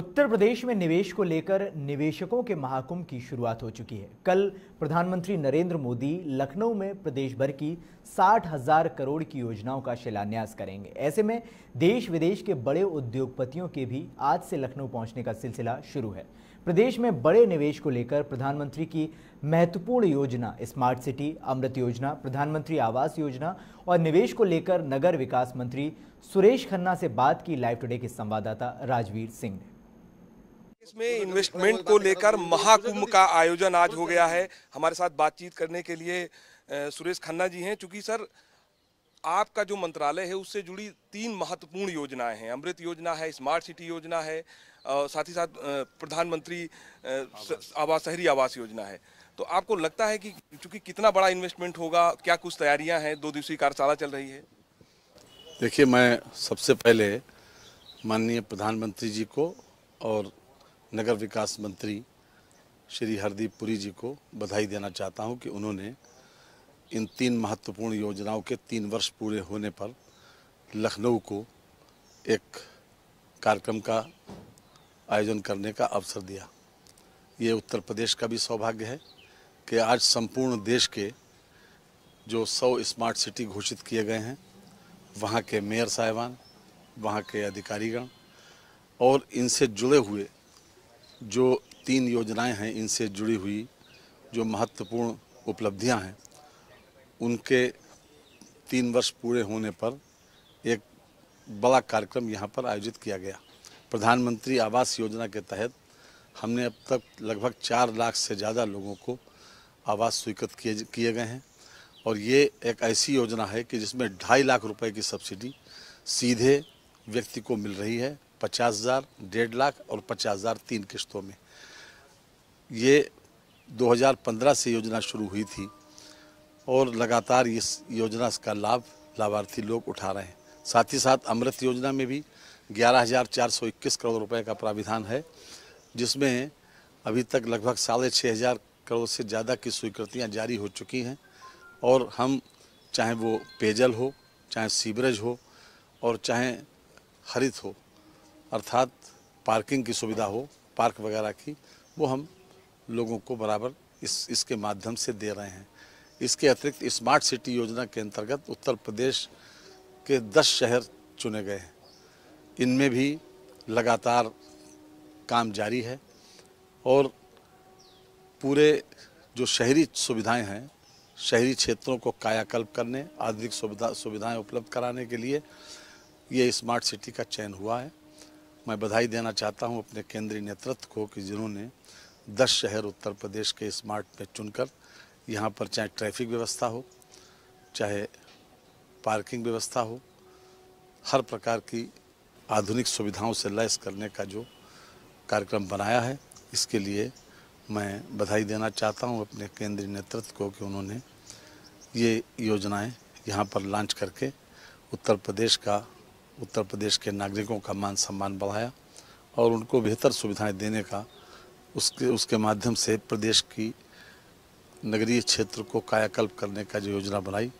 उत्तर प्रदेश में निवेश को लेकर निवेशकों के महाकुंभ की शुरुआत हो चुकी है कल प्रधानमंत्री नरेंद्र मोदी लखनऊ में प्रदेश भर की साठ हजार करोड़ की योजनाओं का शिलान्यास करेंगे ऐसे में देश विदेश के बड़े उद्योगपतियों के भी आज से लखनऊ पहुंचने का सिलसिला शुरू है प्रदेश में बड़े निवेश को लेकर प्रधानमंत्री की महत्वपूर्ण योजना स्मार्ट सिटी अमृत योजना प्रधानमंत्री आवास योजना और निवेश को लेकर नगर विकास मंत्री सुरेश खन्ना से बात की लाइव टुडे के संवाददाता राजवीर सिंह ने इसमें इन्वेस्टमेंट को लेकर महाकुंभ का आयोजन आज हो गया है हमारे साथ बातचीत करने के लिए सुरेश खन्ना जी हैं चूंकि सर आपका जो मंत्रालय है उससे जुड़ी तीन महत्वपूर्ण योजनाएं हैं अमृत योजना है स्मार्ट सिटी योजना है और साथ ही साथ प्रधानमंत्री आवास शहरी आवास योजना है तो आपको लगता है कि चूंकि कितना बड़ा इन्वेस्टमेंट होगा क्या कुछ तैयारियां हैं दो दिवसीय कार्यशाला चल रही है देखिए मैं सबसे पहले माननीय प्रधानमंत्री जी को और नगर विकास मंत्री श्री हरदीप पुरी जी को बधाई देना चाहता हूं कि उन्होंने इन तीन महत्वपूर्ण योजनाओं के तीन वर्ष पूरे होने पर लखनऊ को एक कार्यक्रम का आयोजन करने का अवसर दिया ये उत्तर प्रदेश का भी सौभाग्य है कि आज संपूर्ण देश के जो सौ स्मार्ट सिटी घोषित किए गए हैं वहाँ के मेयर साहिबान वहाँ के अधिकारीगण और इनसे जुड़े हुए जो तीन योजनाएं हैं इनसे जुड़ी हुई जो महत्वपूर्ण उपलब्धियां हैं उनके तीन वर्ष पूरे होने पर एक बड़ा कार्यक्रम यहाँ पर आयोजित किया गया प्रधानमंत्री आवास योजना के तहत हमने अब तक लगभग चार लाख से ज़्यादा लोगों को आवास स्वीकृत किए किए गए हैं और ये एक ऐसी योजना है कि जिसमें ढाई लाख रुपए की सब्सिडी सीधे व्यक्ति को मिल रही है पचास हज़ार डेढ़ लाख और पचास हज़ार तीन किस्तों में ये 2015 से योजना शुरू हुई थी और लगातार इस योजना का लाभ लाभार्थी लोग उठा रहे हैं साथ ही साथ अमृत योजना में भी 11,421 करोड़ रुपए का प्राविधान है जिसमें अभी तक लगभग साढ़े छः हज़ार करोड़ से ज़्यादा की स्वीकृतियाँ जारी हो चुकी हैं और हम चाहे वो पेयजल हो चाहे सीवरेज हो और चाहे हरित हो अर्थात पार्किंग की सुविधा हो पार्क वगैरह की वो हम लोगों को बराबर इस इसके माध्यम से दे रहे हैं इसके अतिरिक्त स्मार्ट सिटी योजना के अंतर्गत उत्तर प्रदेश के दस शहर चुने गए हैं इनमें भी लगातार काम जारी है और पूरे जो शहरी सुविधाएं हैं शहरी क्षेत्रों को कायाकल्प करने आधुनिक सुविधा सुविधाएँ उपलब्ध कराने के लिए ये स्मार्ट सिटी का चयन हुआ है मैं बधाई देना चाहता हूं अपने केंद्रीय नेतृत्व को कि जिन्होंने 10 शहर उत्तर प्रदेश के स्मार्ट में चुनकर यहां पर चाहे ट्रैफिक व्यवस्था हो चाहे पार्किंग व्यवस्था हो हर प्रकार की आधुनिक सुविधाओं से लैस करने का जो कार्यक्रम बनाया है इसके लिए मैं बधाई देना चाहता हूं अपने केंद्रीय नेतृत्व को कि उन्होंने ये योजनाएं यहाँ पर लॉन्च करके उत्तर प्रदेश का उत्तर प्रदेश के नागरिकों का मान सम्मान बढ़ाया और उनको बेहतर सुविधाएं देने का उसके उसके माध्यम से प्रदेश की नगरीय क्षेत्र को कायाकल्प करने का जो योजना बनाई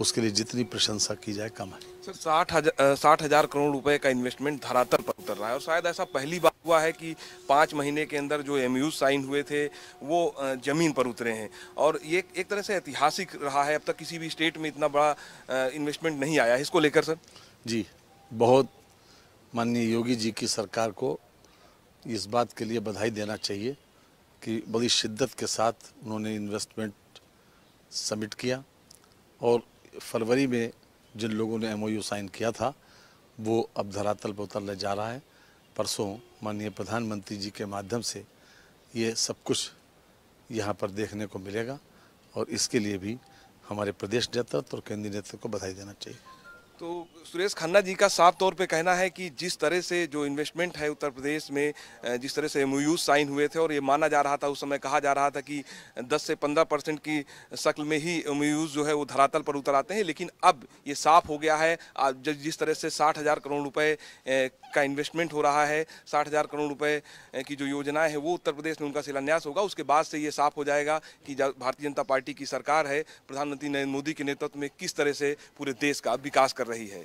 उसके लिए जितनी प्रशंसा की जाए कम है सर साठ हजार साठ हजार करोड़ रुपए का इन्वेस्टमेंट धरातल पर उतर रहा है और शायद ऐसा पहली बार हुआ है कि पाँच महीने के अंदर जो एम साइन हुए थे वो ज़मीन पर उतरे हैं और ये एक तरह से ऐतिहासिक रहा है अब तक किसी भी स्टेट में इतना बड़ा इन्वेस्टमेंट नहीं आया है इसको लेकर सर जी बहुत माननीय योगी जी की सरकार को इस बात के लिए बधाई देना चाहिए कि बड़ी शिद्दत के साथ उन्होंने इन्वेस्टमेंट सबमिट किया और फरवरी में जिन लोगों ने एमओयू साइन किया था वो अब धरातल पर उतरने जा रहा है परसों माननीय प्रधानमंत्री जी के माध्यम से ये सब कुछ यहाँ पर देखने को मिलेगा और इसके लिए भी हमारे प्रदेश नेतृत्व और केंद्रीय नेतृत्व को बधाई देना चाहिए तो सुरेश खन्ना जी का साफ तौर पे कहना है कि जिस तरह से जो इन्वेस्टमेंट है उत्तर प्रदेश में जिस तरह से एम साइन हुए थे और ये माना जा रहा था उस समय कहा जा रहा था कि 10 से 15 परसेंट की शक्ल में ही एम जो है वो धरातल पर उतर आते हैं लेकिन अब ये साफ हो गया है जिस तरह से साठ हज़ार करोड़ रुपये का इन्वेस्टमेंट हो रहा है साठ हज़ार करोड़ रुपये की जो योजनाएं हैं वो उत्तर प्रदेश में उनका शिलान्यास होगा उसके बाद से ये साफ हो जाएगा कि भारतीय जनता पार्टी की सरकार है प्रधानमंत्री नरेंद्र मोदी के नेतृत्व में किस तरह से पूरे देश का विकास कर रही है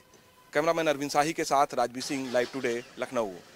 कैमरामैन अरविंद शाही के साथ राजवीर सिंह लाइव टुडे लखनऊ